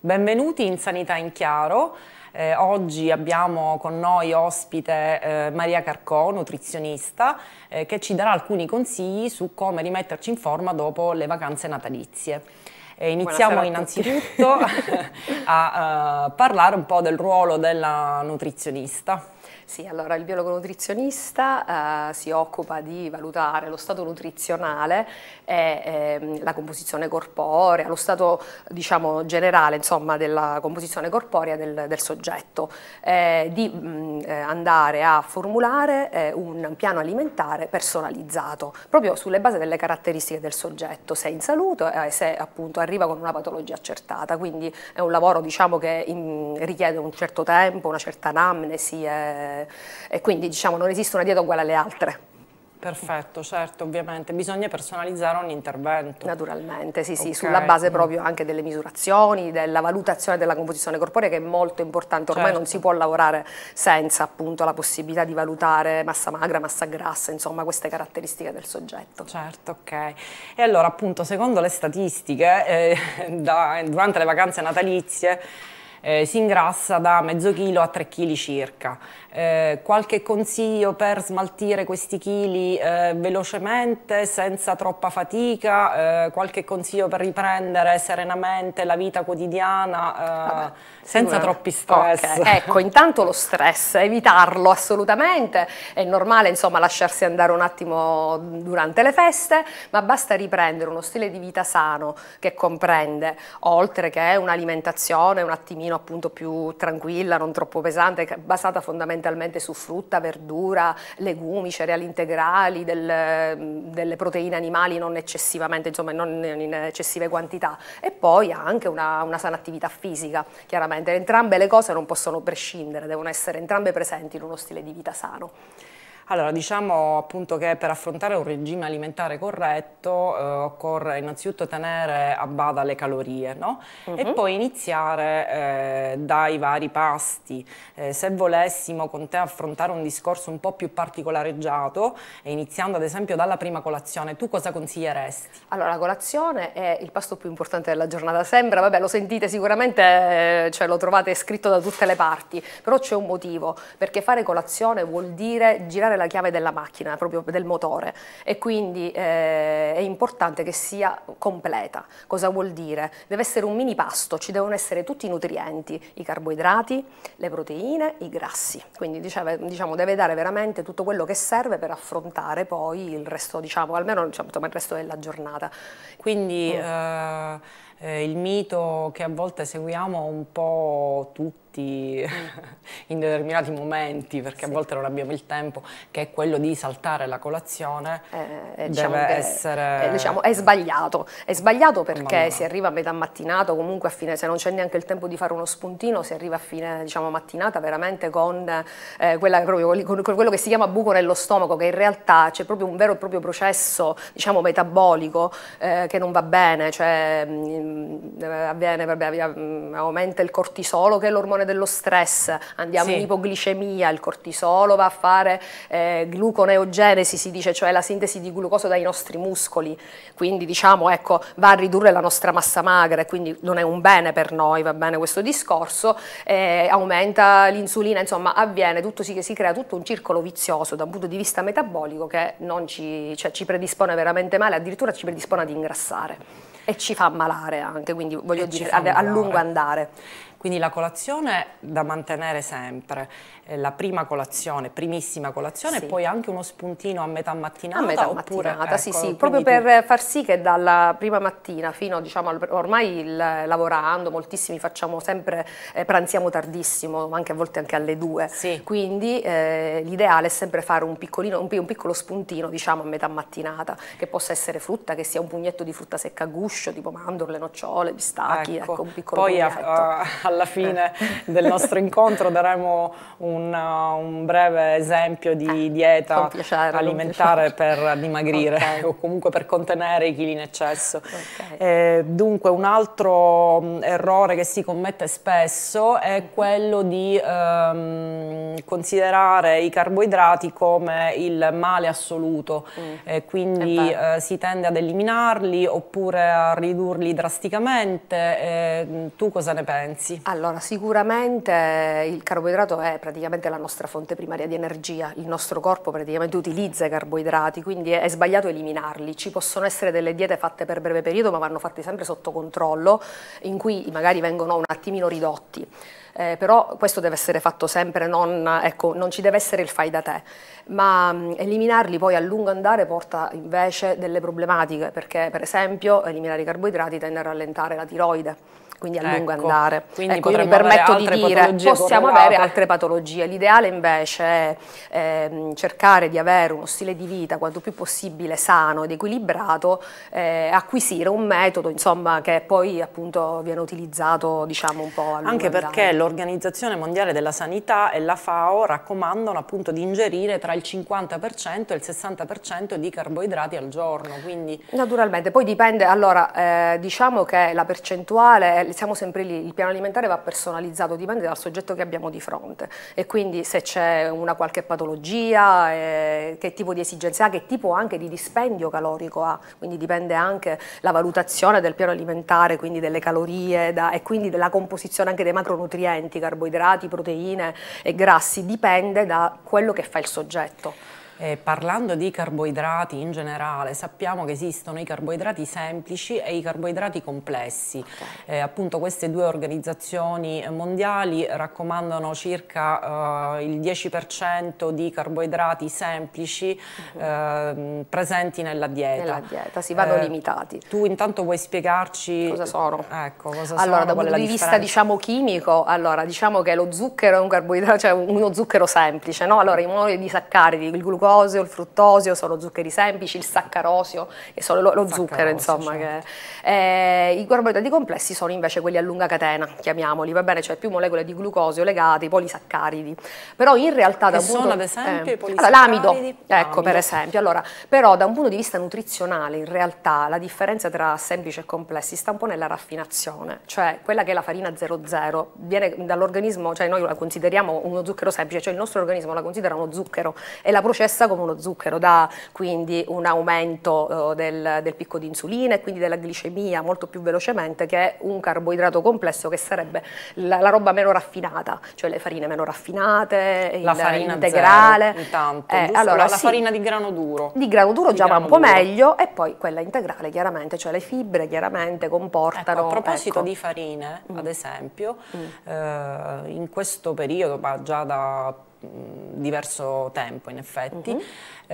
Benvenuti in Sanità in Chiaro. Eh, oggi abbiamo con noi ospite eh, Maria Carcò, nutrizionista, eh, che ci darà alcuni consigli su come rimetterci in forma dopo le vacanze natalizie. Eh, iniziamo innanzitutto a, a eh, parlare un po' del ruolo della nutrizionista. Sì, allora il biologo nutrizionista eh, si occupa di valutare lo stato nutrizionale e eh, la composizione corporea, lo stato diciamo generale insomma della composizione corporea del, del soggetto, eh, di mh, eh, andare a formulare eh, un piano alimentare personalizzato proprio sulle basi delle caratteristiche del soggetto, se è in salute e eh, se appunto arriva con una patologia accertata, quindi è un lavoro diciamo che in, richiede un certo tempo, una certa anamnesi e eh, e quindi diciamo non esiste una dieta uguale alle altre. Perfetto, certo, ovviamente. Bisogna personalizzare ogni intervento. Naturalmente, sì, sì, okay. sulla base proprio anche delle misurazioni, della valutazione della composizione corporea che è molto importante. Ormai certo. non si certo. può lavorare senza appunto la possibilità di valutare massa magra, massa grassa, insomma queste caratteristiche del soggetto. Certo, ok. E allora appunto secondo le statistiche, eh, da, durante le vacanze natalizie, eh, si ingrassa da mezzo chilo a 3 kg circa. Eh, qualche consiglio per smaltire questi chili eh, velocemente, senza troppa fatica, eh, qualche consiglio per riprendere serenamente la vita quotidiana eh, Vabbè, senza troppi stress. Okay. Ecco, intanto lo stress, evitarlo assolutamente, è normale insomma lasciarsi andare un attimo durante le feste, ma basta riprendere uno stile di vita sano che comprende, oltre che un'alimentazione, un attimino attimino appunto più tranquilla, non troppo pesante, basata fondamentalmente su frutta, verdura, legumi, cereali integrali, del, delle proteine animali non eccessivamente, insomma non in eccessive quantità e poi anche una, una sana attività fisica, chiaramente. Entrambe le cose non possono prescindere, devono essere entrambe presenti in uno stile di vita sano. Allora, diciamo appunto che per affrontare un regime alimentare corretto eh, occorre innanzitutto tenere a bada le calorie, no? Uh -huh. E mhm. poi iniziare eh, dai vari pasti. Eh, se volessimo con te affrontare un discorso un po' più particolareggiato, iniziando ad esempio dalla prima colazione, tu cosa consiglieresti? Allora, la colazione è il pasto più importante della giornata, sembra, vabbè, lo sentite sicuramente, eh, cioè lo trovate scritto da tutte le parti, però c'è un motivo, perché fare colazione vuol dire girare la chiave della macchina, proprio del motore e quindi eh, è importante che sia completa. Cosa vuol dire? Deve essere un mini pasto, ci devono essere tutti i nutrienti, i carboidrati, le proteine, i grassi. Quindi diciamo, deve dare veramente tutto quello che serve per affrontare poi il resto, diciamo, almeno diciamo, il resto della giornata. Quindi mm. Eh, eh, il mito che a volte seguiamo un po' tutti fatti mm. in determinati momenti, perché sì. a volte non abbiamo il tempo, che è quello di saltare la colazione, eh, eh diciamo deve essere... Eh, diciamo, è sbagliato. È sbagliato perché si arriva a metà mattinata, comunque a fine, se non c'è neanche il tempo di fare uno spuntino, si arriva a fine diciamo, mattinata veramente con, eh, quella, proprio, con, con quello che si chiama buco nello stomaco, che in realtà c'è proprio un vero e proprio processo diciamo, metabolico eh, che non va bene, cioè mh, mm, mm, avviene, vabbè, aumenta il cortisolo che è l'ormone ormone dello stress, andiamo sì. in ipoglicemia, il cortisolo va a fare eh, gluconeogenesi, si dice, cioè la sintesi di glucosio dai nostri muscoli, quindi diciamo ecco, va a ridurre la nostra massa magra e quindi non è un bene per noi, va bene questo discorso, eh, aumenta l'insulina, insomma avviene, tutto si, si crea tutto un circolo vizioso da un punto di vista metabolico che non ci, cioè, ci predispone veramente male, addirittura ci predispone ad ingrassare e ci fa ammalare anche, quindi voglio e dire a lungo andare. Quindi la colazione da mantenere sempre, eh, la prima colazione, primissima colazione sì. e poi anche uno spuntino a metà mattinata. A metà oppure, mattinata, ecco, sì, sì, proprio tu... per far sì che dalla prima mattina fino, diciamo, ormai il, lavorando, moltissimi facciamo sempre, eh, pranziamo tardissimo, anche a volte anche alle due, sì. quindi eh, l'ideale è sempre fare un, un, un piccolo spuntino, diciamo, a metà mattinata, che possa essere frutta, che sia un pugnetto di frutta secca a guscio, tipo mandorle, nocciole, pistacchi, ecco, ecco un piccolo poi a, a, alla fine eh. del nostro incontro daremo un, uh, un breve esempio di eh, dieta piacere, alimentare per dimagrire okay. o comunque per contenere i chili in eccesso. Okay. Eh, dunque un altro errore che si commette spesso è mhm. quello di ehm, considerare i carboidrati come il male assoluto, mm. eh, quindi eh, si tende ad eliminarli oppure a ridurli drasticamente. tu cosa ne pensi? Allora, sicuramente il carboidrato è praticamente la nostra fonte primaria di energia, il nostro corpo praticamente utilizza i carboidrati, quindi è sbagliato eliminarli. Ci possono essere delle diete fatte per breve periodo, ma vanno fatte sempre sotto controllo, in cui magari vengono un attimino ridotti. Eh, però questo deve essere fatto sempre, non, ecco, non, ci deve essere il fai da te, ma mh, mm, eliminarli poi a lungo andare porta invece delle problematiche, perché per esempio eliminare i carboidrati tende a rallentare la tiroide quindi a ecco, lungo andare. Ecco, io mi permetto di dire, possiamo avere altre patologie, l'ideale invece è eh, cercare di avere uno stile di vita quanto più possibile sano ed equilibrato, eh, acquisire un metodo insomma, che poi appunto viene utilizzato diciamo un po' a lungo andare. Anche perché l'Organizzazione Mondiale della Sanità e la FAO raccomandano appunto di ingerire tra il 50% e il 60% di carboidrati al giorno. Quindi... Naturalmente, poi dipende, allora eh, diciamo che la percentuale siamo sempre lì, il piano alimentare va personalizzato, dipende dal soggetto che abbiamo di fronte e quindi se c'è una qualche patologia, eh, che tipo di esigenze ha, che tipo anche di dispendio calorico ha, quindi dipende anche la valutazione del piano alimentare, quindi delle calorie da, e quindi della composizione anche dei macronutrienti, carboidrati, proteine e grassi, dipende da quello che fa il soggetto. Eh, parlando di carboidrati in generale, sappiamo che esistono i carboidrati semplici e i carboidrati complessi. Okay. Eh, appunto queste due organizzazioni mondiali raccomandano circa eh, il 10% di carboidrati semplici uh mhm. -huh. Ehm, presenti nella dieta. Nella dieta, si vanno eh, limitati. Tu intanto vuoi spiegarci cosa sono? Ecco, cosa allora, dal punto di vista diciamo, chimico, allora, diciamo che lo zucchero è un carboidrato, cioè uno zucchero semplice, no? Allora, i monoli di saccaridi, il glucosio glucosio, il fruttosio sono zuccheri semplici, il saccarosio che sono lo, lo zucchero certo. insomma. Certo. Che, eh, I carboidrati complessi sono invece quelli a lunga catena, chiamiamoli, va bene, cioè più molecole di glucosio legate i polisaccaridi. Però in realtà da un punto, ad esempio eh, i polisaccaridi? Allora, l'amido, ecco per esempio. Allora, però da un punto di vista nutrizionale in realtà la differenza tra semplici e complessi sta un po' nella raffinazione, cioè quella che è la farina 00 viene dall'organismo, cioè noi la consideriamo uno zucchero semplice, cioè il nostro organismo la considera uno zucchero e la processa stessa come uno zucchero, dà quindi un aumento eh, del, del, picco di insulina e quindi della glicemia molto più velocemente che un carboidrato complesso che sarebbe la, la roba meno raffinata, cioè le farine meno raffinate, la il, farina integrale. Zero, intanto, eh, allora, la, sì, farina di grano duro. Di grano duro di già va un po' duro. meglio e poi quella integrale chiaramente, cioè le fibre chiaramente comportano... Ecco, a proposito ecco. di farine, mm. ad esempio, mm. Eh, in questo periodo, ma già da diverso tempo in effetti, mm -hmm.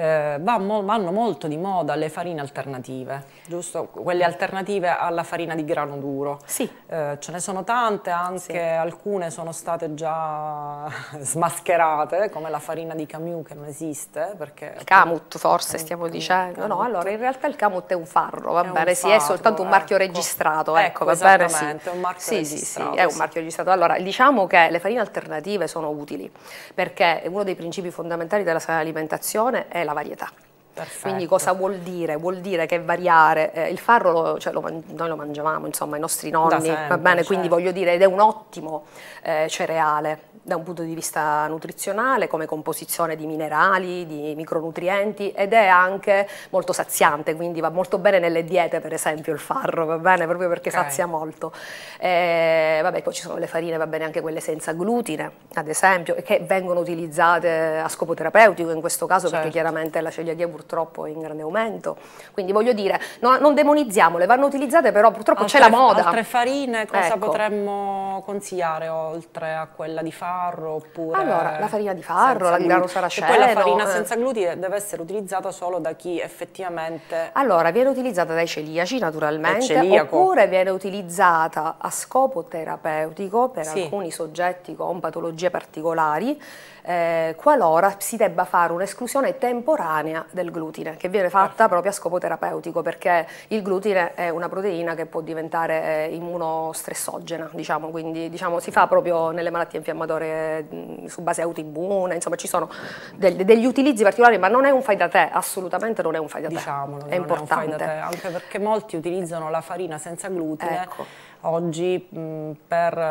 eh, vanno, molto di moda le farine alternative, giusto? Quelle alternative alla farina di grano duro. Sì. Eh, ce ne sono tante, anche sì. alcune sono state già smascherate, come la farina di Camus che non esiste. Perché, il Camut forse eh, stiamo dicendo. Camut. No, allora in realtà il Camut è un farro, va è bene, sì, è soltanto un marchio ecco. registrato. Ecco, ecco va bene, sì. è un marchio sì, registrato. Sì, sì, è un marchio registrato. Allora, diciamo che le farine alternative sono utili perché perché uno dei principi fondamentali della sana alimentazione è la varietà. Perfetto. Quindi cosa vuol dire? Vuol dire che variare, eh, il farro lo, cioè, lo, noi lo mangiavamo, insomma, i nostri nonni, sempre, va bene, certo. quindi voglio dire, ed è un ottimo eh, cereale da un punto di vista nutrizionale, come composizione di minerali, di micronutrienti ed è anche molto saziante, quindi va molto bene nelle diete, per esempio il farro, va bene, proprio perché okay. sazia molto. Eh, vabbè, poi ci sono le farine, va bene anche quelle senza glutine, ad esempio, che vengono utilizzate a scopo terapeutico in questo caso certo. perché chiaramente la celiachia purtroppo è in grande aumento. Quindi voglio dire, no, non demonizziamole, vanno utilizzate però purtroppo c'è la moda. Altre farine cosa ecco. potremmo consigliare oltre a quella di farro oppure... Allora, la farina di farro, la di grano cioè, saraceno. Quella farina eh. senza glutine deve essere utilizzata solo da chi effettivamente... Allora, viene utilizzata dai celiaci naturalmente, oppure viene utilizzata a scopo terapeutico per sì. alcuni soggetti con patologie particolari eh, qualora si debba fare un'esclusione temporanea del glutine, che viene fatta certo. proprio a scopo terapeutico, perché il glutine è una proteina che può diventare eh, immunostressogena, diciamo, quindi diciamo, si fa proprio nelle malattie infiammatorie su base autoimmune, insomma ci sono del, degli utilizzi particolari, ma non è un fai da te, assolutamente non è un fai da te. Diciamolo, è importante. È te, anche perché molti utilizzano la farina senza glutine. Ecco oggi mh, per mh,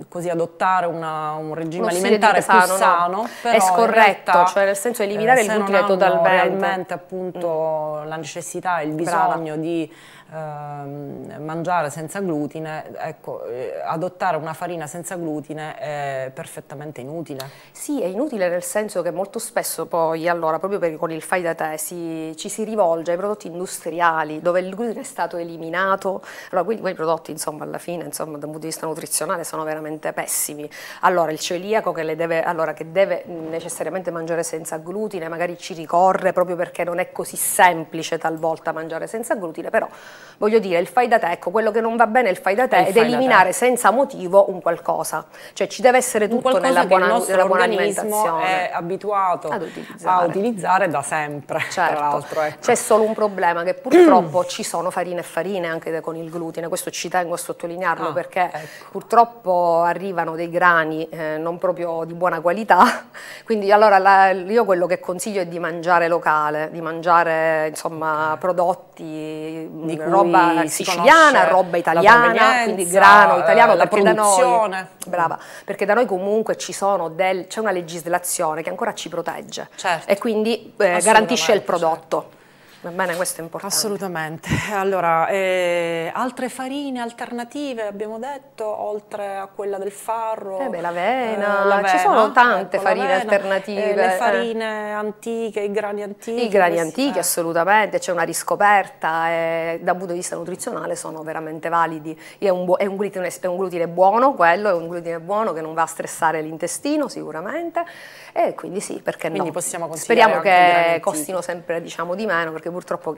eh, così adottare una, un regime non alimentare più sano, sano no. è scorretto, realtà, cioè nel senso eliminare eh, l'utile totalmente. realmente appunto mm. la necessità e il bisogno Brava. di Ehm, mangiare senza glutine, ecco, eh, adottare una farina senza glutine è perfettamente inutile. Sì, è inutile nel senso che molto spesso poi, allora, proprio per, con il fai da te, si, ci si rivolge ai prodotti industriali dove il glutine è stato eliminato, allora quelli, quei prodotti insomma alla fine, insomma, dal punto di vista nutrizionale sono veramente pessimi. Allora, il celiaco che deve, allora, che deve necessariamente mangiare senza glutine, magari ci ricorre proprio perché non è così semplice talvolta mangiare senza glutine, però voglio dire, il fai da te, ecco, quello che non va bene il fai da te il ed eliminare te. senza motivo un qualcosa. Cioè ci deve essere tutto nella buona, nella buona alimentazione. è abituato ad utilizzare. a utilizzare da sempre, certo. Ecco. C'è solo un problema che purtroppo ci sono farine e farine anche con il glutine, questo ci tengo a sottolinearlo ah, perché ecco. purtroppo arrivano dei grani eh, non proprio di buona qualità, quindi allora la, io quello che consiglio è di mangiare locale, di mangiare insomma prodotti di roba siciliana, roba italiana, quindi grano italiano, la produzione. Noi, brava, perché da noi comunque ci del, c'è una legislazione che ancora ci protegge certo. e quindi eh, garantisce il prodotto. Va bene, questo è importante. Assolutamente. Allora, eh, altre farine alternative abbiamo detto, oltre a quella del farro. Eh beh, l'avena, eh, l'avena. ci sono tante ecco, farine alternative. Eh, le eh. farine antiche, i grani antichi. I grani questi, antichi, eh. assolutamente, c'è una riscoperta eh, da un punto di vista nutrizionale sono veramente validi. È un, bu- è, un glutine, è un glutine buono quello, è un glutine buono che non va a stressare l'intestino sicuramente. E quindi sì, perché quindi no. possiamo Speriamo che costino sempre diciamo, di meno, perché purtroppo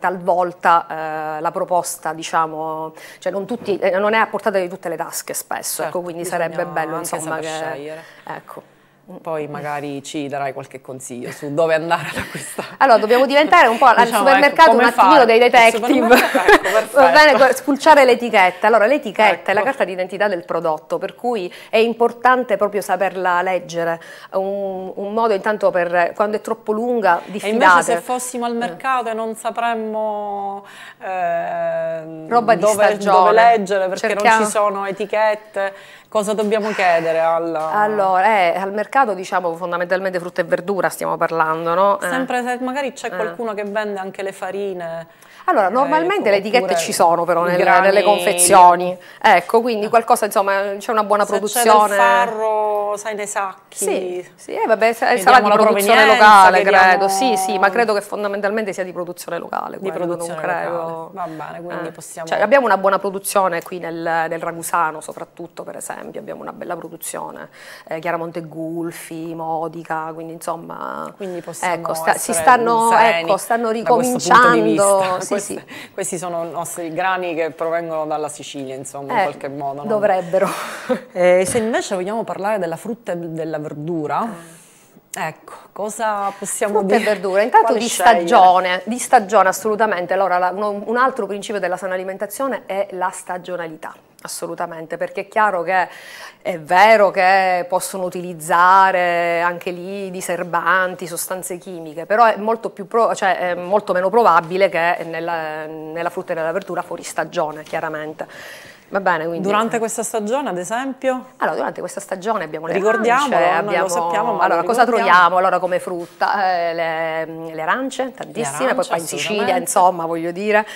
talvolta eh, la proposta, diciamo, cioè non, tutti, eh, non, è a portata di tutte le tasche spesso, ecco, certo, ecco, quindi sarebbe bello insomma, che... Scegliere. Ecco. Poi magari ci darai qualche consiglio su dove andare ad acquistare. Allora, dobbiamo diventare un po' al diciamo, ecco, supermercato ecco, un attimino dei detective. Ecco, Va bene, sculciare l'etichetta. Allora, l'etichetta ecco. è la ecco. carta d'identità del prodotto, per cui è importante proprio saperla leggere. Un, un modo intanto per, quando è troppo lunga, diffidate. E invece se fossimo al eh. mercato e non sapremmo eh, Roba di dove, dove leggere, perché Cerchiamo. non ci sono etichette, cosa dobbiamo chiedere alla... Allora, eh, al mercato mercato diciamo fondamentalmente frutta e verdura stiamo parlando, no? Eh. Sempre, eh. magari c'è eh. qualcuno eh. che vende anche le farine. Allora, eh, normalmente eh, le etichette ci sono però nelle, grani... nelle, confezioni, ecco, quindi eh. qualcosa, insomma, c'è una buona Se produzione. C'è farro, sai, nei sacchi. Sì, sì eh, vabbè, sarà di produzione locale, vediamo... credo, sì, sì, ma credo che fondamentalmente sia di produzione locale. Di quello, produzione non credo. Locale. Va bene, quindi eh. possiamo... Cioè, abbiamo una buona produzione qui nel, nel, Ragusano, soprattutto, per esempio, abbiamo una bella produzione, eh, Chiaramonte Gulfi, Modica, quindi insomma... Quindi possiamo ecco, sta, si stanno, ecco, stanno ricominciando queste, sì. questi sono i nostri grani che provengono dalla Sicilia, insomma, eh, in qualche modo. No? Dovrebbero. Eh, se invece vogliamo parlare della frutta e della verdura, eh. ecco, cosa possiamo frutta dire? Frutta e verdura, intanto di stagione, di stagione assolutamente. Allora, la, un altro principio della sana alimentazione è la stagionalità. Assolutamente, perché è chiaro che è vero che possono utilizzare anche lì diserbanti, sostanze chimiche, però è molto, pro, cioè è molto meno probabile che nella, nella frutta e nella verdura fuori stagione, chiaramente. Va Bene, quindi... Durante questa stagione, ad esempio? Allora, durante questa stagione abbiamo le ricordiamo, arance. Abbiamo... lo sappiamo, ma Allora, cosa troviamo allora, come frutta? Eh, le, le, arance, tantissime, le arance, poi qua in Sicilia, insomma, voglio dire,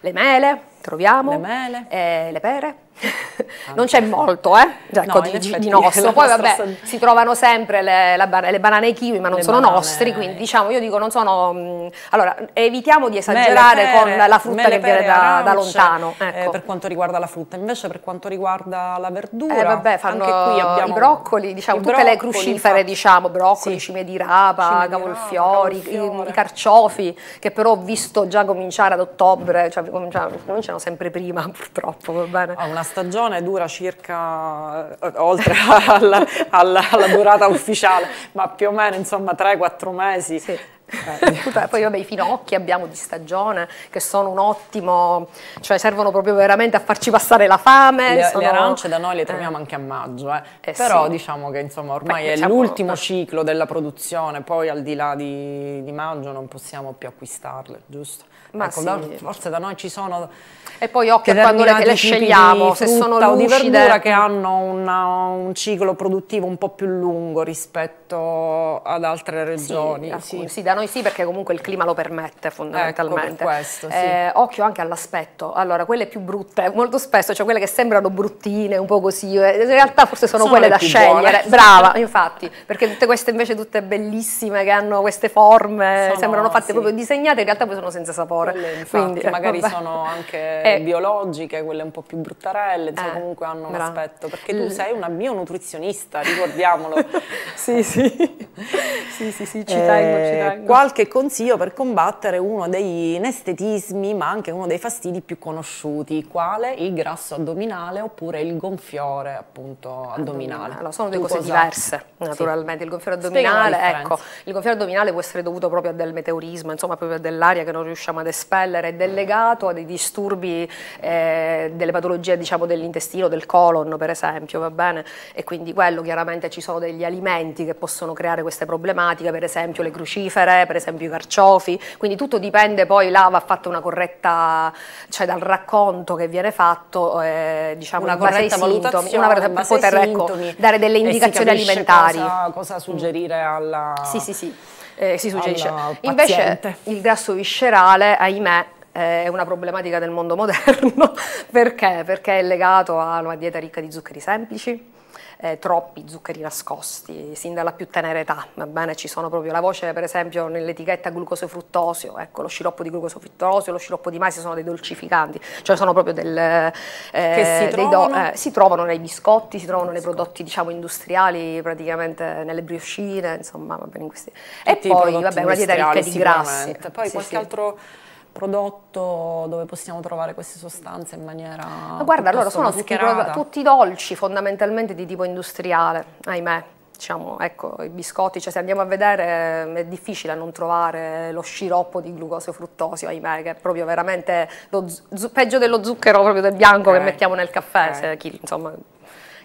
le mele, troviamo, le, mele. Eh, le pere, non c'è molto, eh? Cioè, ecco, no, di, effetti, di, nostro. Poi vabbè, son... si trovano sempre le, la, le banane e kiwi, ma non le sono banane. nostri, quindi diciamo, io dico, non sono... Mm, allora, evitiamo di esagerare pere, con la frutta che pere, viene da, da lontano. Eh, ecco. Eh, per quanto riguarda la frutta, invece per quanto riguarda la verdura, eh, vabbè, fanno anche qui abbiamo... i broccoli, diciamo, i tutte broccoli, le crucifere, infatti. diciamo, broccoli, sì. cime di rapa, cime cavolfiori, di rapa, i, i, carciofi, che però ho visto già cominciare ad ottobre, cioè cominciano sempre prima, purtroppo, va bene? Oh, una stagione dura circa, eh, oltre alla, alla, alla, durata ufficiale, ma più o meno insomma 3-4 mesi. Sì. Eh, poi vabbè, i finocchi abbiamo di stagione che sono un ottimo, cioè servono proprio veramente a farci passare la fame. Le, sono... le arance da noi le eh. troviamo eh. anche a maggio, eh. eh. però sì. diciamo che insomma ormai Beh, è diciamo, l'ultimo ciclo della produzione, poi al di là di, di maggio non possiamo più acquistarle, giusto? Ma ecco, sì. da, forse da noi ci sono e poi occhio a quando le, le scegliamo se sono lucide di verdura che hanno una, un ciclo produttivo un po' più lungo rispetto ad altre regioni sì, alcuni, ecco. sì da noi noi sì perché comunque il clima lo permette ecco, fondamentalmente. Ecco questo, sì. eh, occhio anche all'aspetto, allora quelle più brutte, molto spesso, cioè quelle che sembrano bruttine, un po' così, eh, in realtà forse sono, sono quelle da scegliere, buone. brava, infatti, perché tutte queste invece tutte bellissime che hanno queste forme, sono, sembrano fatte sì. proprio disegnate, in realtà poi sono senza sapore. Quelle, infatti, Quindi, eh, magari vabbè. sono anche eh. biologiche, quelle un po' più bruttarelle, cioè eh. comunque hanno brava. un aspetto, perché tu sei una mio nutrizionista, ricordiamolo. sì, sì. sì, sì, sì, ci eh, tengo, ci tengo. qualche consiglio per combattere uno degli inestetismi, ma anche uno dei fastidi più conosciuti, quale il grasso addominale oppure il gonfiore appunto addominale. addominale. Sono due tu cose cosa... diverse, naturalmente. Sì. Il gonfiore addominale, ecco, il gonfiore addominale può essere dovuto proprio a del meteorismo, insomma, proprio a dell'aria che non riusciamo ad espellere, ed è legato a dei disturbi, eh, delle patologie, diciamo, dell'intestino, del colon, per esempio, va bene? E quindi quello chiaramente ci sono degli alimenti che possono creare queste problematiche, per esempio le crucifere per esempio i carciofi, quindi tutto dipende poi là va fatta una corretta, cioè dal racconto che viene fatto, eh, diciamo una corretta valutazione, una vera, per poter ecco, dare delle indicazioni alimentari. Cosa, cosa mm. suggerire alla... Sì, sì, sì. Eh, si suggerisce. Invece il grasso viscerale, ahimè, eh, è una problematica del mondo moderno perché? Perché è legato a una dieta ricca di zuccheri semplici, eh, troppi zuccheri nascosti, sin dalla più tenera età, va bene? Ci sono proprio la voce per esempio nell'etichetta glucosio fruttosio, ecco lo sciroppo di glucosio fruttosio, lo sciroppo di mais sono dei dolcificanti, cioè sono proprio del... Eh, che si trovano? Eh, si trovano nei biscotti, si trovano nei prodotti diciamo industriali, praticamente nelle brioscine, insomma, va bene in questi... e poi vabbè, una dieta ricca di grassi. Poi sì, qualche sì. altro prodotto dove possiamo trovare queste sostanze in maniera. Ma guarda, allora sono tutti, i dolci fondamentalmente di tipo industriale, ahimè. Diciamo, ecco, i biscotti, cioè se andiamo a vedere è difficile non trovare lo sciroppo di glucosio fruttosio, ahimè, che è proprio veramente peggio dello zucchero, proprio del bianco okay. che mettiamo nel caffè, okay. se chi, insomma,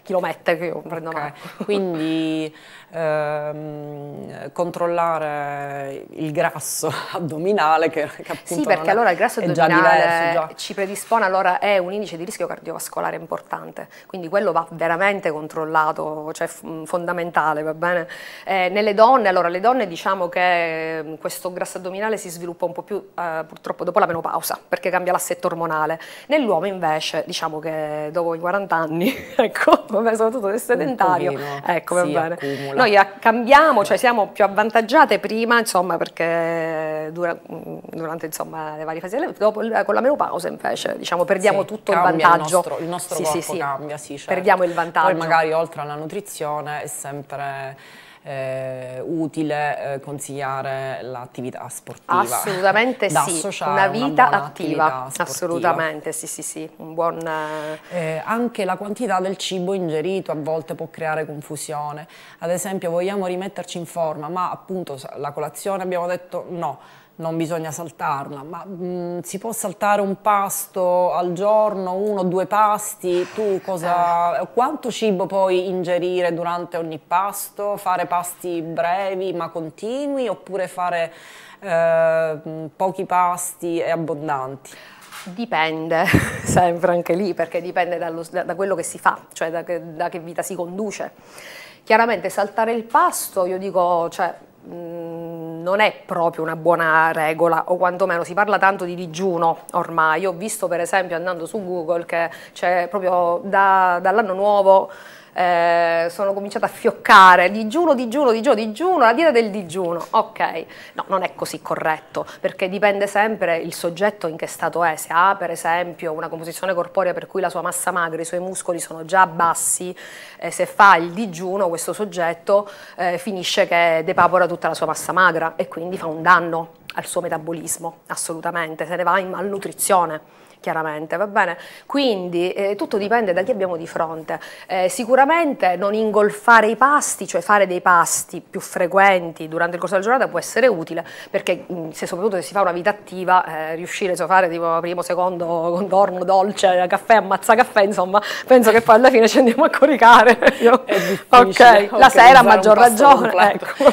chi lo mette, che io prendo okay. mai. Quindi ehm, controllare il grasso addominale che, che Sì, perché allora il grasso addominale diverso, ci predispone, allora è un indice di rischio cardiovascolare importante, quindi quello va veramente controllato, cioè mm, fondamentale, va bene? Eh, nelle donne, allora le donne diciamo che mm, questo grasso addominale si sviluppa un po' più eh, purtroppo dopo la menopausa, perché cambia l'assetto ormonale. Nell'uomo invece diciamo che dopo i 40 anni, ecco, vabbè, soprattutto se sedentario, ecco, va bene. Accumula. Noi cambiamo, cioè siamo più avvantaggiate prima, insomma, perché dura, mm, durante insomma, le varie fasi, dopo, eh, con la menopausa invece, diciamo, perdiamo sì, tutto il vantaggio. Il nostro, il nostro sì, corpo sì, cambia, sì, certo. Perdiamo il vantaggio. Poi magari oltre alla nutrizione è sempre eh, utile eh, consigliare l'attività sportiva. Assolutamente da sì, una vita una attiva, assolutamente sì sì sì, un buon... Eh, anche la quantità del cibo ingerito a volte può creare confusione, ad esempio vogliamo rimetterci in forma ma appunto la colazione abbiamo detto no, non bisogna saltarla, ma mh, mm, si può saltare un pasto al giorno, uno, o due pasti, tu cosa, eh. quanto cibo puoi ingerire durante ogni pasto, fare pasti brevi ma continui oppure fare eh, pochi pasti e abbondanti? Dipende, sempre anche lì, perché dipende dallo, da, da, quello che si fa, cioè da che, da che, vita si conduce. Chiaramente saltare il pasto, io dico, cioè... Mh, mm, non è proprio una buona regola o quantomeno si parla tanto di digiuno ormai. Io ho visto per esempio andando su Google che c'è proprio da, dall'anno nuovo eh, sono cominciata a fioccare, digiuno, digiuno, digiuno, digiuno, la dieta del digiuno, ok, no, non è così corretto, perché dipende sempre il soggetto in che stato è, se ha per esempio una composizione corporea per cui la sua massa magra, i suoi muscoli sono già bassi, eh, se fa il digiuno questo soggetto eh, finisce che depapora tutta la sua massa magra e quindi fa un danno al suo metabolismo, assolutamente, se ne va in malnutrizione chiaramente, va bene? Quindi eh, tutto dipende da chi abbiamo di fronte. Eh, sicuramente non ingolfare i pasti, cioè fare dei pasti più frequenti durante il corso della giornata può essere utile, perché mm, se soprattutto se si fa una vita attiva, eh, riuscire a fare tipo primo, secondo, condorno, dolce, caffè, ammazza caffè, insomma, penso che poi alla fine ci andiamo a coricare. ok, la sera a maggior ragione. Ecco.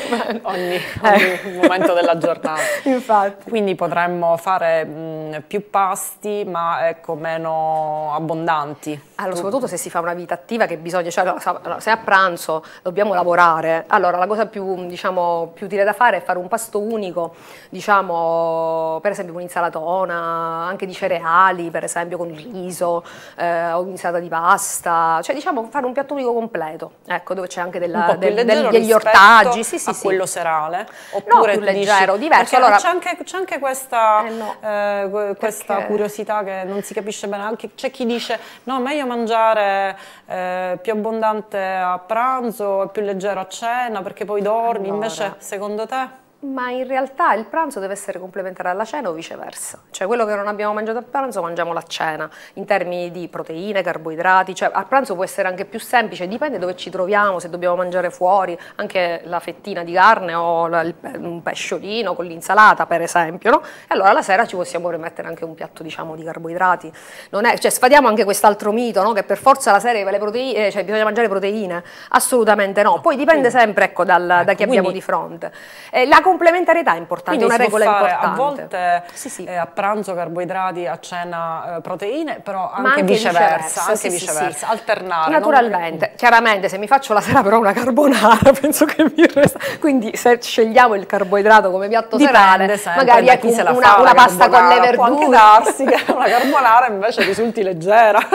ogni, eh. ogni momento della giornata. Infatti. Quindi potremmo fare mh, mm, più pasti, ma ma ecco, meno abbondanti. Allora, soprattutto se si fa una vita attiva che bisogna, cioè se a pranzo dobbiamo lavorare, allora la cosa più, diciamo, più utile da fare è fare un pasto unico, diciamo, per esempio un'insalatona, anche di cereali, per esempio con il riso, eh, o un'insalata di pasta, cioè diciamo fare un piatto unico completo, ecco, dove c'è anche della, del, del, degli ortaggi, sì, sì, sì. quello serale, oppure no, più leggero, dici, diverso. Allora, c'è anche, anche, questa, eh no, eh, questa curiosità che non si capisce bene, anche c'è chi dice no, meglio mangiare eh, più abbondante a pranzo e più leggero a cena perché poi dormi, allora. invece secondo te? ma in realtà il pranzo deve essere complementare alla cena o viceversa, cioè quello che non abbiamo mangiato a pranzo mangiamo la cena in termini di proteine, carboidrati, cioè a pranzo può essere anche più semplice, dipende dove ci troviamo, se dobbiamo mangiare fuori, anche la fettina di carne o la, il, un pesciolino con l'insalata per esempio, no? E allora la sera ci possiamo rimettere anche un piatto diciamo di carboidrati, è, cioè sfadiamo anche quest'altro mito no? che per forza la sera proteine, eh, cioè, bisogna mangiare proteine, assolutamente no, poi dipende sempre ecco, dal, da ecco, chi abbiamo di fronte. Eh, la complementarietà è importante, Quindi è una regola importante. A volte sì, sì. Eh, a pranzo carboidrati, a cena eh, proteine, però anche, anche viceversa, viceversa, anche sì, viceversa alternare. Naturalmente, perché... chiaramente se mi faccio la sera però una carbonara, penso che mi resta. Quindi se scegliamo il carboidrato come piatto Dipende serale, magari chi se una, fa, una pasta con le verdure. Può anche darsi che una carbonara invece risulti leggera.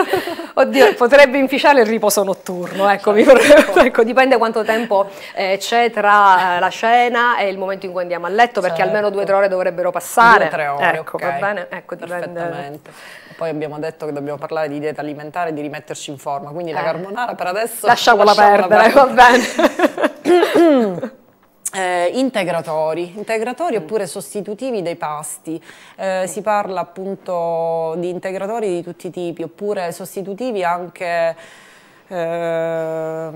Oddio, potrebbe inficiare il riposo notturno, ecco, certo. ecco dipende quanto tempo eh, c'è tra eh, la cena e il momento momento in cui andiamo a letto, perché certo. almeno due o tre ore dovrebbero passare. Due, tre ore, ecco, okay. va bene? Ecco, Perfettamente. Poi abbiamo detto che dobbiamo parlare di dieta alimentare e di rimetterci in forma, quindi eh. la carbonara per adesso... Lasciamola, perdere, perdere, va bene. Eh, integratori, integratori mm. oppure sostitutivi dei pasti, eh, mm. si parla appunto di integratori di tutti i tipi oppure sostitutivi anche eh,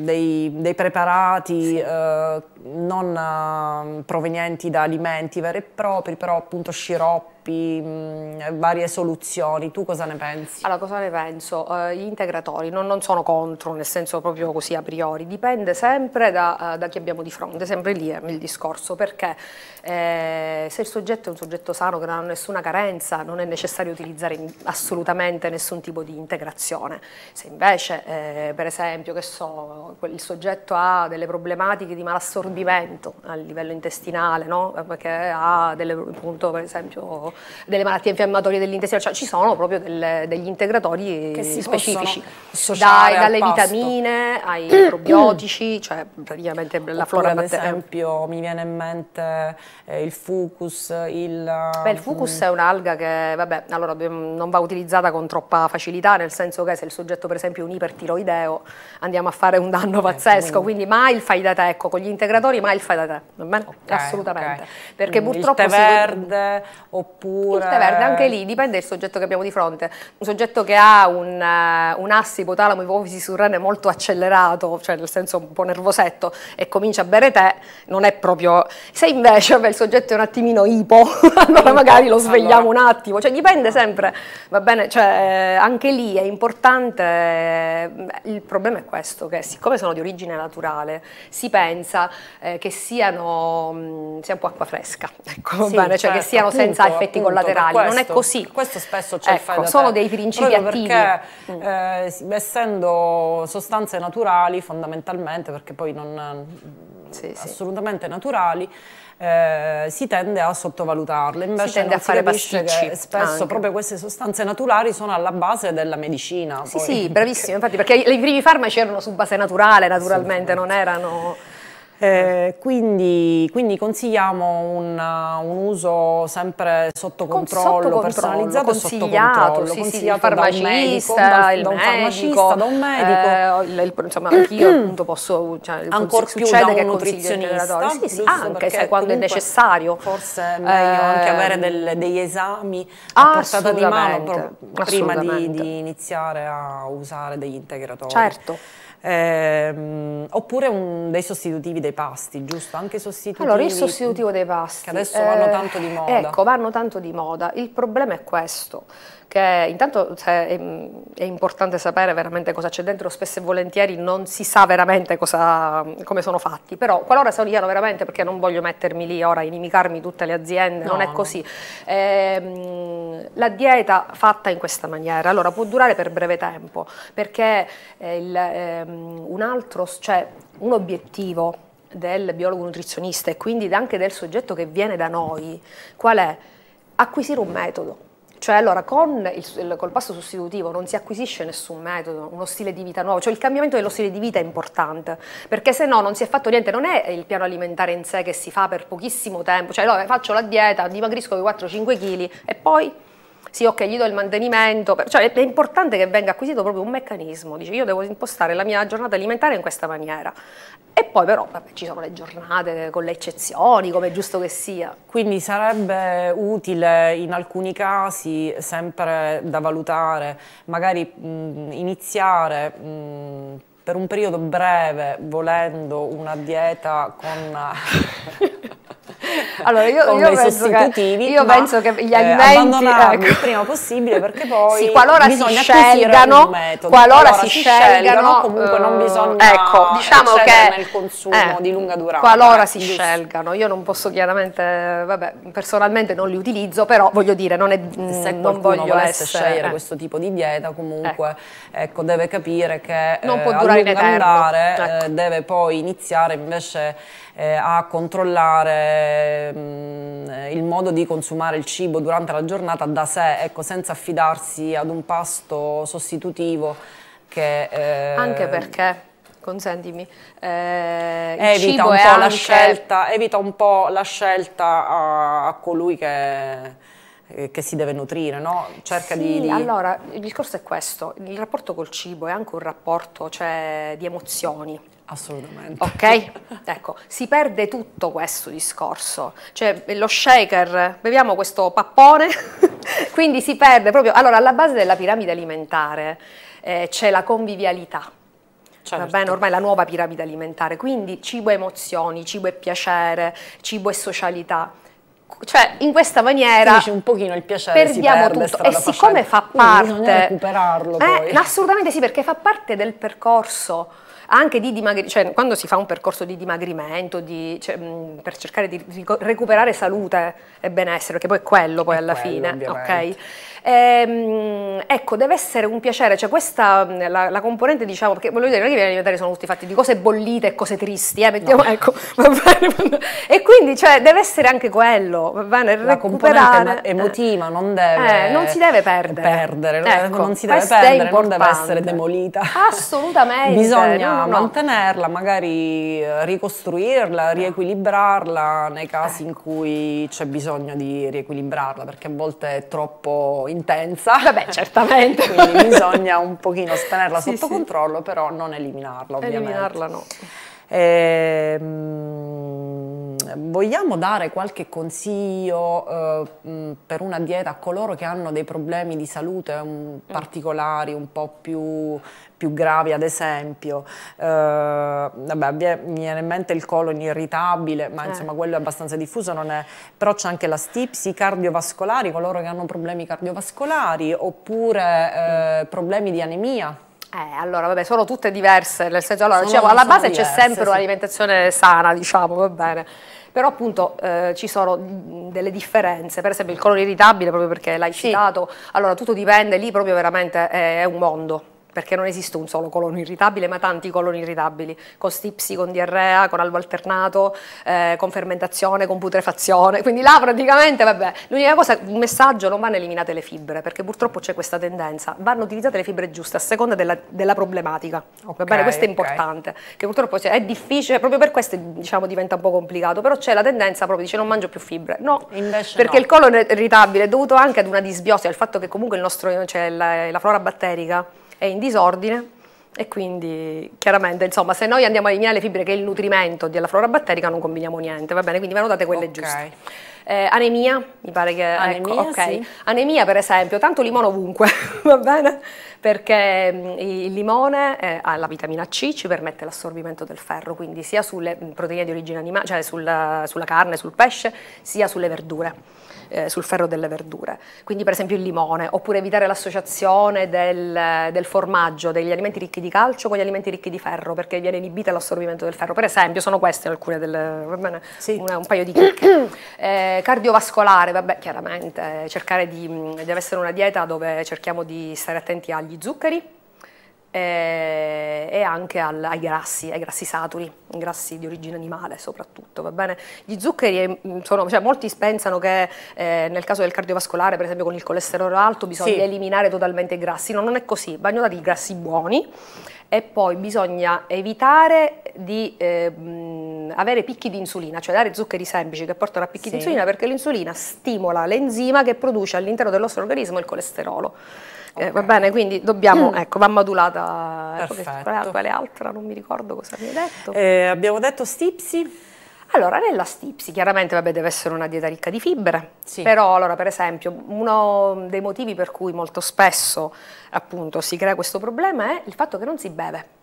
dei, dei, preparati sì. Eh, non ehm, provenienti da alimenti veri e propri, però appunto sciroppi, mh, varie soluzioni. Tu cosa ne pensi? Allora, cosa ne penso? Uh, gli integratori non, non, sono contro, nel senso proprio così a priori, dipende sempre da, uh, da chi abbiamo di fronte, sempre lì è il discorso, perché eh, se il soggetto è un soggetto sano che non ha nessuna carenza, non è necessario utilizzare assolutamente nessun tipo di integrazione. Se invece, eh, per esempio, che so, il soggetto ha delle problematiche di malassordia, approfondimento a livello intestinale, no? perché ha delle, appunto, per esempio delle malattie infiammatorie dell'intestino, cioè ci sono proprio delle, degli integratori che si specifici, Dai, dalle vitamine ai probiotici, cioè praticamente la Oppure flora Ad esempio mi viene in mente eh, il fucus, il... Beh, il fucus è un'alga che vabbè, allora, non va utilizzata con troppa facilità, nel senso che se il soggetto per esempio è un ipertiroideo andiamo a fare un danno eh, pazzesco, eh, quindi. quindi mai il fai da te, ecco, con gli integratori integratori, ma il fai da te, va bene? Okay, Assolutamente. Okay. Perché purtroppo... Il tè verde si... oppure... Il tè verde, anche lì dipende dal soggetto che abbiamo di fronte. Un soggetto che ha un, eh, un assi ipotalamo ipofisi surrene molto accelerato, cioè nel senso un po' nervosetto, e comincia a bere tè, non è proprio... Se invece beh, il soggetto è un attimino ipo, allora magari lo svegliamo allora. un attimo. Cioè dipende sempre, va bene? Cioè anche lì è importante... Eh, il problema è questo, che siccome sono di origine naturale, si pensa eh, che siano mh, mm, sia un po' acqua fresca, ecco, sì, bene, cioè certo, che siano appunto, senza effetti appunto, collaterali. Questo, non è così. Questo spesso ci ecco, sono dei principi Proprio attivi. Perché, mm. eh, essendo sostanze naturali, fondamentalmente, perché poi non sì, assolutamente sì. naturali, eh, si tende a sottovalutarle. Invece si tende a fare pasticci. Spesso anche. proprio queste sostanze naturali sono alla base della medicina. Sì, poi. sì, bravissimo, infatti, perché i primi farmaci erano su base naturale, naturalmente, non erano... Eh, quindi, quindi, consigliamo un, un, uso sempre sotto controllo, Con, sotto personalizzato consigliato, e sotto controllo, sì, consigliato sì, il farmacista, da un, eh, medico, da, un farmacista, da un medico. Eh, il, insomma, anch'io appunto posso, cioè, ancora più succede da un nutrizionista, sì, sì, anche se quando è necessario. Forse è meglio anche ehm, avere del, degli esami a ah, portata di mano prima di, di iniziare a usare degli integratori. Certo ehm, oppure un, dei sostitutivi dei pasti, giusto? Anche i sostitutivi. Allora, il sostitutivo dei pasti. Che adesso eh, vanno tanto di moda. Ecco, vanno tanto di moda. Il problema è questo, che intanto cioè, è, mm, è, importante sapere veramente cosa c'è dentro, spesso e volentieri non si sa veramente cosa, mm, come sono fatti, però qualora se lo veramente, perché non voglio mettermi lì ora, a inimicarmi tutte le aziende, no, non è così. Eh, la dieta fatta in questa maniera, allora può durare per breve tempo, perché eh, il, ehm, un altro, cioè un obiettivo del biologo nutrizionista e quindi anche del soggetto che viene da noi, qual è? Acquisire un metodo cioè allora con il, col passo sostitutivo non si acquisisce nessun metodo, uno stile di vita nuovo, cioè il cambiamento dello stile di vita è importante, perché se no non si è fatto niente, non è il piano alimentare in sé che si fa per pochissimo tempo, cioè allora faccio la dieta, dimagrisco di 4-5 kg e poi sì, ok, gli do il mantenimento, cioè è importante che venga acquisito proprio un meccanismo, dice io devo impostare la mia giornata alimentare in questa maniera. E poi però vabbè, ci sono le giornate con le eccezioni, come è giusto che sia. Quindi sarebbe utile in alcuni casi, sempre da valutare, magari mh, iniziare mh, per un periodo breve, volendo una dieta con... allora io, con io penso che, io penso che gli eh, alimenti eh, ecco. il prima possibile perché poi sì, qualora si scelgano metodo, qualora, qualora si, si scelgano comunque non eh, bisogna ecco, diciamo che nel consumo eh, di lunga durata qualora si giusto. scelgano io non posso chiaramente vabbè personalmente non li utilizzo però voglio dire non è se mm, non voglio essere, scegliere eh. questo tipo di dieta comunque eh. ecco deve capire che non può durare in eterno andare, ecco. deve poi iniziare invece eh, a controllare mh, mm, il modo di consumare il cibo durante la giornata da sé, ecco, senza affidarsi ad un pasto sostitutivo che... Eh, Anche perché consentimi. Eh, evita, un anche... scelta, evita, un po la scelta, a, a colui che, eh, che, si deve nutrire, no? Cerca sì, di, di, Allora, il discorso è questo, il rapporto col cibo è anche un rapporto cioè, di emozioni. Assolutamente. Ok? Ecco, si perde tutto questo discorso. Cioè, lo shaker, beviamo questo pappone, quindi si perde proprio... Allora, alla base della piramide alimentare eh, c'è la convivialità. Certo. Va bene, ormai la nuova piramide alimentare, quindi cibo e emozioni, cibo e piacere, cibo e socialità cioè in questa maniera Dici un pochino il piacere perdiamo perde, tutto e siccome facendo. fa parte recuperarlo eh, assolutamente sì perché fa parte del percorso anche di dimagrimento, cioè quando si fa un percorso di dimagrimento, di, cioè, mh, per cercare di recuperare salute e benessere, che poi è quello poi è alla quello, fine, ovviamente. ok? Ehm, ecco, deve essere un piacere, cioè questa, la, la componente diciamo, perché voglio dire, non è che i alimentari sono tutti fatti di cose bollite e cose tristi, eh, mettiamo, no. ecco, va bene, e quindi cioè, deve essere anche quello, va bene, la componente eh. emotiva non deve... Eh, non si deve perdere. Perdere, ecco, non si deve perdere, non deve essere demolita. Assolutamente. Bisogna no, mantenerla, magari eh, ricostruirla, eh. riequilibrarla nei eh. casi in cui c'è bisogno di riequilibrarla, perché a volte è troppo intensa. Beh, certamente. Quindi bisogna un pochino tenerla sì, sotto sì. controllo, però non eliminarla, ovviamente. Eliminarla no. E, ehm, eh, vogliamo dare qualche consiglio eh, mm, per una dieta a coloro che hanno dei problemi di salute eh, un, mm. particolari, un po' più, più gravi ad esempio? Eh, vabbè, mi viene in mente il colon irritabile, ma eh. insomma quello è abbastanza diffuso, è, però c'è anche la stipsi, cardiovascolari, coloro che hanno problemi cardiovascolari oppure mm. problemi di anemia. Eh, allora, vabbè, sono tutte diverse, nel senso, allora, diciamo, alla base c'è sempre sì. un'alimentazione sana, diciamo, va bene però appunto eh, ci sono mm, delle differenze, per esempio il colore irritabile proprio perché l'hai sì. citato, allora tutto dipende, lì proprio veramente è, è un mondo perché non esiste un solo colono irritabile, ma tanti coloni irritabili, con stipsi, con diarrea, con albo alternato, eh, con fermentazione, con putrefazione. Quindi là praticamente, vabbè, l'unica cosa, un messaggio non vanno eliminate le fibre, perché purtroppo c'è questa tendenza, vanno utilizzate le fibre giuste a seconda della, della problematica. Okay, Va bene, questo è importante, che purtroppo cioè, è difficile, proprio per questo diciamo, diventa un po' complicato, però c'è la tendenza proprio dice non mangio più fibre. No, Invece perché no. il colon irritabile è dovuto anche ad una disbiosi, al fatto che comunque nostro, cioè, la, la flora batterica è in disordine e quindi chiaramente insomma se noi andiamo a eliminare le fibre che è il nutrimento della flora batterica non combiniamo niente va bene quindi vanno date quelle okay. giuste eh, anemia mi pare che ecco, anemia, ecco, okay. sì. anemia per esempio tanto limone ovunque va bene perché mm, il limone eh, ha la vitamina C ci permette l'assorbimento del ferro quindi sia sulle mm, proteine di origine animale cioè sulla, sulla carne sul pesce sia sulle verdure eh, sul ferro delle verdure. Quindi per esempio il limone, oppure evitare l'associazione del, del, formaggio, degli alimenti ricchi di calcio con gli alimenti ricchi di ferro, perché viene inibita l'assorbimento del ferro. Per esempio sono queste alcune delle... Va bene, sì. un, un, paio di chicche. Eh, cardiovascolare, vabbè, chiaramente, eh, cercare di... Mm, deve essere una dieta dove cerchiamo di stare attenti agli zuccheri, e, eh, e anche al, ai grassi, ai grassi saturi, grassi di origine animale soprattutto, va bene? Gli zuccheri, eh, sono, cioè, molti pensano che eh, nel caso del cardiovascolare, per esempio con il colesterolo alto, bisogna sì. eliminare totalmente i grassi, no, non è così, bagno dati grassi buoni, e poi bisogna evitare di eh, avere picchi di insulina, cioè dare zuccheri semplici che portano a picchi sì. di insulina perché l'insulina stimola l'enzima che produce all'interno del nostro organismo il colesterolo. Okay. Eh, va bene, quindi dobbiamo, mm. ecco, va modulata. Ecco, Perfetto. Quale, altra? Non mi ricordo cosa mi hai detto. Eh, abbiamo detto stipsi. Allora, nella stipsi chiaramente vabbè, deve essere una dieta ricca di fibre, sì. però allora, per esempio uno dei motivi per cui molto spesso appunto, si crea questo problema è il fatto che non si beve.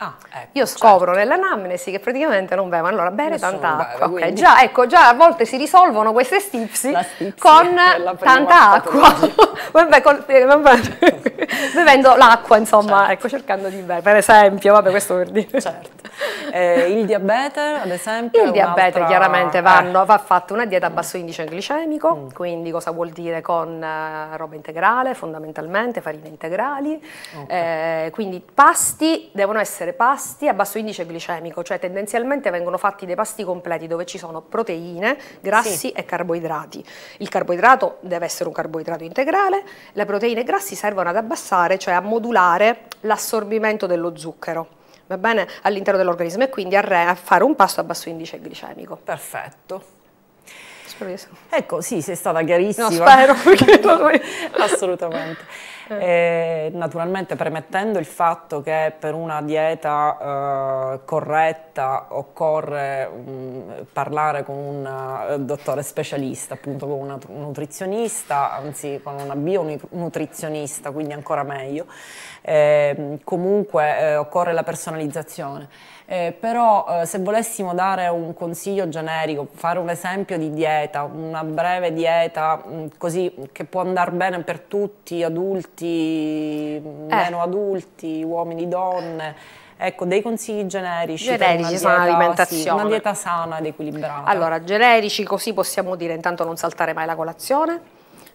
Ah, ecco, Io certo. scopro certo. nell'anamnesi che praticamente non bevo allora bere Nessuno tanta beve, acqua. Okay, già, ecco, già a volte si risolvono queste stipsi con tanta acqua. vabbè, col, eh, vabbè, bevendo l'acqua, insomma, certo. ecco, cercando di bere, per esempio, vabbè, questo per dire. Certo. Eh, il diabete, ad esempio? Il diabete chiaramente vanno, eh. va fatta una dieta a basso mm. indice glicemico, mm. quindi cosa vuol dire con eh, roba integrale, fondamentalmente farine integrali, okay. Eh, quindi pasti devono essere essere pasti a basso indice glicemico, cioè tendenzialmente vengono fatti dei pasti completi dove ci sono proteine, grassi sì. e carboidrati. Il carboidrato deve essere un carboidrato integrale, le proteine e i grassi servono ad abbassare, cioè a modulare l'assorbimento dello zucchero all'interno dell'organismo e quindi a, re, a fare un pasto a basso indice glicemico. Perfetto. Ecco, sì, sei stata chiarissima. No, spero. Assolutamente eh, naturalmente premettendo il fatto che per una dieta eh, corretta occorre mh, mm, parlare con un eh, dottore specialista, appunto con una, un nutrizionista, anzi con una bionutrizionista, quindi ancora meglio. Ehm, eh, comunque occorre la personalizzazione. Eh, però eh, se volessimo dare un consiglio generico, fare un esempio di dieta, una breve dieta mh, mm, così che può andare bene per tutti, adulti, adulti, eh. meno adulti, uomini, donne. Ecco, dei consigli generici. Generici, dieta, sana alimentazione. Sì, una dieta sana ed equilibrata. Allora, generici così possiamo dire intanto non saltare mai la colazione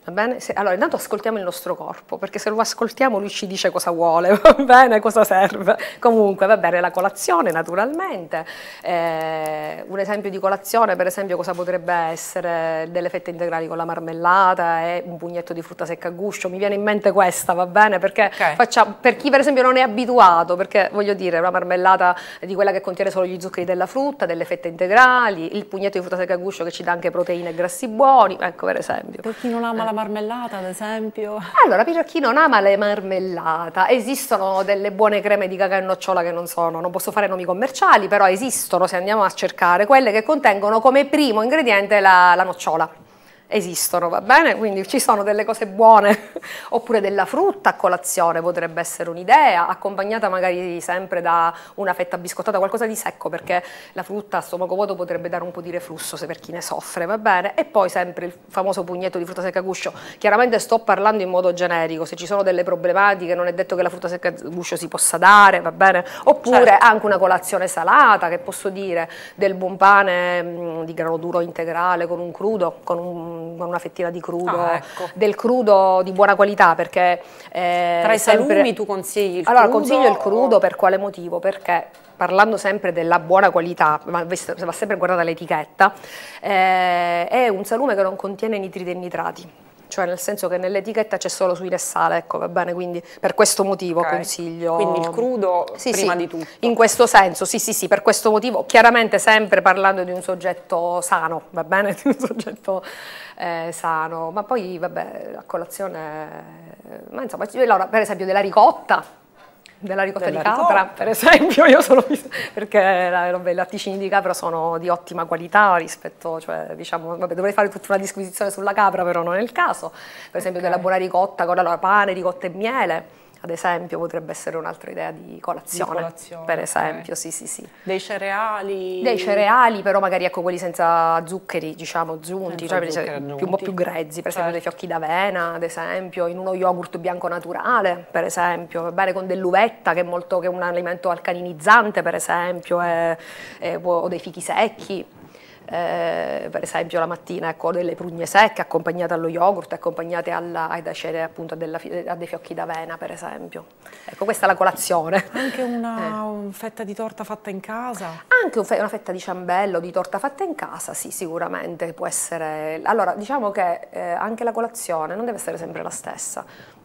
Va bene? Se, allora, intanto ascoltiamo il nostro corpo, perché se lo ascoltiamo lui ci dice cosa vuole, va bene, cosa serve. Comunque, va bene, la colazione naturalmente. Eh, un esempio di colazione, per esempio, cosa potrebbe essere delle fette integrali con la marmellata e un pugnetto di frutta secca a guscio. Mi viene in mente questa, va bene? Perché okay. facciamo, per chi per esempio non è abituato, perché voglio dire, una marmellata di quella che contiene solo gli zuccheri della frutta, delle fette integrali, il pugnetto di frutta secca a guscio che ci dà anche proteine e grassi buoni, ecco per esempio. Per chi non ama eh. la marmellata, ad esempio? Allora, per chi non ama le marmellata, esistono delle buone creme di cacao e nocciola che non sono, non posso fare nomi commerciali, però esistono, se andiamo a cercare, quelle che contengono come primo ingrediente la, la nocciola esistono, va bene? Quindi ci sono delle cose buone, oppure della frutta a colazione potrebbe essere un'idea, accompagnata magari sempre da una fetta biscottata, qualcosa di secco, perché la frutta a stomaco vuoto potrebbe dare un po' di reflusso se per chi ne soffre, va bene? E poi sempre il famoso pugnetto di frutta secca guscio. Chiaramente sto parlando in modo generico, se ci sono delle problematiche non è detto che la frutta secca guscio si possa dare, va bene? Oppure certo. anche una colazione salata, che posso dire, del buon pane mh, mm, di grano duro integrale con un crudo, con un con una fettina di crudo, ah, ecco. del crudo di buona qualità perché... Eh, Tra i sempre... salumi tu consigli il crudo? Allora consiglio il crudo o... per quale motivo? Perché parlando sempre della buona qualità, ma va sempre guardata l'etichetta, eh, è un salume che non contiene nitriti e nitrati cioè nel senso che nell'etichetta c'è solo sui sale, ecco, va bene, quindi per questo motivo okay. consiglio. Quindi il crudo sì, prima sì, di tutto. In questo senso, sì, sì, sì, per questo motivo, chiaramente sempre parlando di un soggetto sano, va bene, di un soggetto eh, sano, ma poi vabbè, a colazione, eh, ma insomma, allora, per esempio della ricotta, della ricotta della di capra, per esempio, io sono perché i latticini di capra sono di ottima qualità rispetto, cioè diciamo, vabbè, dovrei fare tutta una disquisizione sulla capra, però non è il caso. Per esempio okay. della buona ricotta con la pane, ricotta e miele ad esempio potrebbe essere un'altra idea di colazione, di colazione per esempio, eh. sì sì sì. Dei cereali? Dei cereali però magari ecco quelli senza zuccheri, diciamo giunti, cioè zuccheri più, un po' più grezzi, per certo. esempio dei certo. fiocchi d'avena ad esempio, in uno yogurt bianco naturale per esempio, va bene con dell'uvetta che è, molto, che è un alimento alcalinizzante per esempio, e, e, o dei fichi secchi. Eh, per esempio la mattina ecco, delle prugne secche accompagnate allo yogurt, accompagnate alla, ai dacere appunto della, a dei fiocchi d'avena per esempio. Ecco questa è la colazione. Anche una eh. un fetta di torta fatta in casa? Anche un fe una fetta di ciambello, di torta fatta in casa, sì sicuramente può essere. Allora diciamo che eh, anche la colazione non deve essere sempre la stessa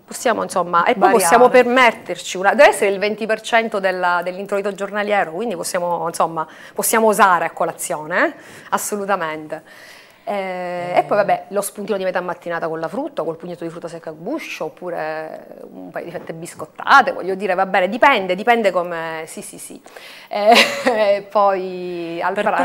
possiamo insomma, e poi Variare. possiamo permetterci, una, deve essere il 20% della, dell'introito giornaliero, quindi possiamo, insomma, possiamo osare a colazione, eh? assolutamente. Eh, eh, e poi vabbè, lo spuntino di metà mattinata con la frutta, col pugnetto di frutta secca a guscio, oppure un paio di fette biscottate, voglio dire, va bene, dipende, dipende come... Sì, sì, sì. Eh, poi al pranzo.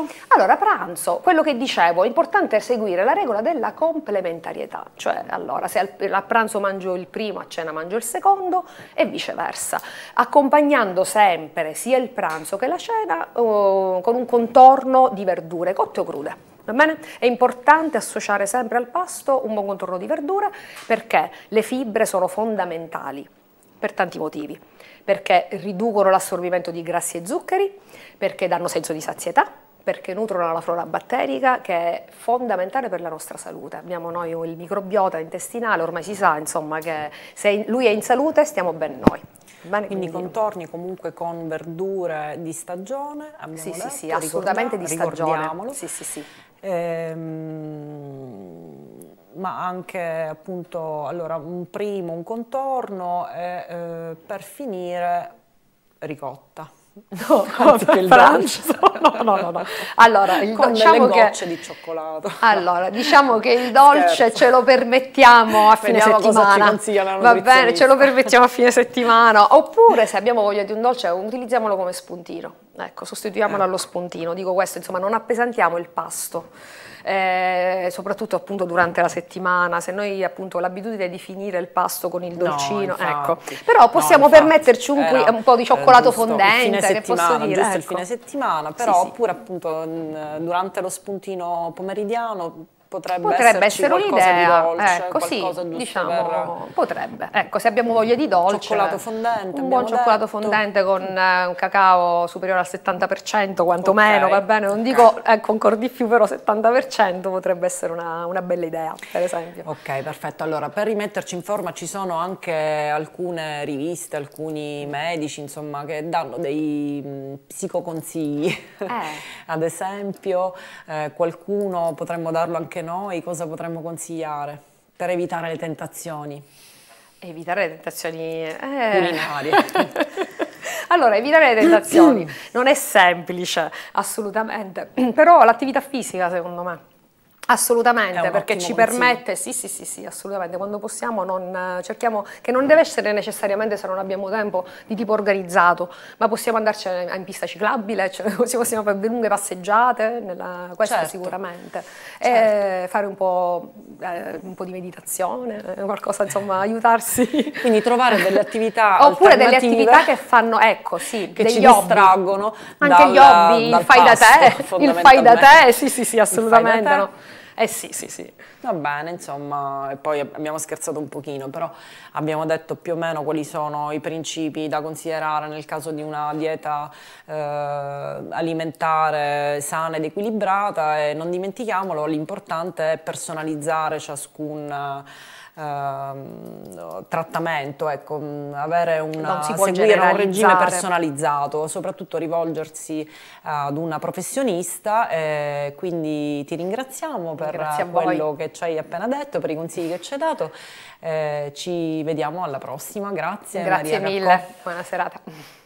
pranzo. Allora, pranzo, quello che dicevo, è importante seguire la regola della complementarietà, cioè allora se a pranzo mangio il primo, a cena mangio il secondo e viceversa, accompagnando sempre sia il pranzo che la cena oh, con un contorno di verdure cotte o crude. Va bene? È importante associare sempre al pasto un buon contorno di verdura perché le fibre sono fondamentali per tanti motivi, perché riducono l'assorbimento di grassi e zuccheri, perché danno senso di sazietà, perché nutrono la flora batterica che è fondamentale per la nostra salute. Abbiamo noi il microbiota intestinale, ormai si sa insomma che se lui è in salute stiamo ben noi. Bene, quindi, quindi contorni comunque con verdure di stagione, sì, detto, sì, sì, assolutamente di stagione. Sì, sì, sì ehm, ma anche appunto allora, un primo, un contorno e eh, per finire ricotta. No, anziché il dolce. No, no, no, no. Allora, il, Con diciamo delle gocce che, di cioccolato. Allora, diciamo che il dolce Scherzo. ce lo permettiamo a fine Vediamo settimana. Cosa Va bene, ce lo permettiamo a fine settimana. Oppure se abbiamo voglia di un dolce utilizziamolo come spuntino Ecco, sostituiamola ecco. allo spuntino, dico questo, insomma non appesantiamo il pasto, eh, soprattutto appunto durante la settimana, se noi appunto l'abitudine di finire il pasto con il dolcino, ecco. no, ecco. però possiamo no, permetterci un, era, un, po' di cioccolato giusto, fondente, che posso dire. Giusto ecco. il fine settimana, però sì, sì. oppure appunto durante lo spuntino pomeridiano potrebbe, potrebbe essere un'idea, dolce, ecco, sì, diciamo, per... potrebbe. Ecco, se abbiamo voglia di dolce, cioccolato fondente, un buon cioccolato detto. fondente con eh, un cacao superiore al 70%, quantomeno, okay. va bene, non okay. dico ecco, ancora di più, però 70% potrebbe essere una, una, bella idea, per esempio. Ok, perfetto. Allora, per rimetterci in forma ci sono anche alcune riviste, alcuni medici, insomma, che danno dei mh, mm, psicoconsigli. Eh. Ad esempio, eh, qualcuno potremmo darlo anche noi cosa potremmo consigliare per evitare le tentazioni? Evitare le tentazioni culinarie. Eh. Allora, evitare le tentazioni non è semplice, assolutamente, però l'attività fisica secondo me Assolutamente, perché ci consiglio. permette, sì, sì, sì, sì, assolutamente, quando possiamo non, cerchiamo, che non deve essere necessariamente, se non abbiamo tempo, di tipo organizzato, ma possiamo andarci in pista ciclabile, cioè, possiamo fare lunghe passeggiate, nella, questo certo. sicuramente, certo. e fare un po', eh, un po', di meditazione, qualcosa, insomma, aiutarsi. Quindi trovare delle attività Oppure delle attività che fanno, ecco, sì, che degli ci hobby. distraggono Anche dal, gli hobby, il fai pasto, da te, il fai da te, sì, sì, sì, assolutamente, no? Eh sì, sì, sì. Va bene, insomma, e poi abbiamo scherzato un pochino, però abbiamo detto più o meno quali sono i principi da considerare nel caso di una dieta eh, alimentare sana ed equilibrata e non dimentichiamolo, l'importante è personalizzare ciascun uh, trattamento, ecco, mm, avere una, seguire un regime personalizzato, soprattutto rivolgersi eh, ad una professionista. E eh, quindi ti ringraziamo per quello che ci hai appena detto, per i consigli che ci hai dato. Eh, ci vediamo alla prossima. Grazie. Grazie Maria mille, Raccò. buona serata.